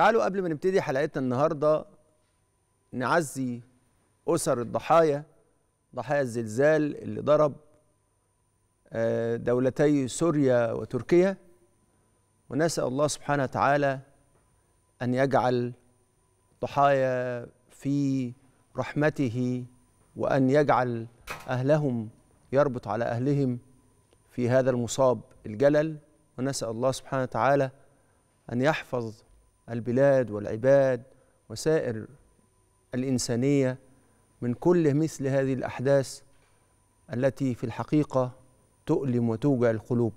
تعالوا قبل ما نبتدي حلقتنا النهارده نعزي أسر الضحايا ضحايا الزلزال اللي ضرب آه، دولتي سوريا وتركيا ونسأل الله سبحانه وتعالى أن يجعل ضحايا في رحمته وأن يجعل أهلهم يربط على أهلهم في هذا المصاب الجلل ونسأل الله سبحانه وتعالى أن يحفظ البلاد والعباد وسائر الإنسانية من كل مثل هذه الأحداث التي في الحقيقة تؤلم وتوجع القلوب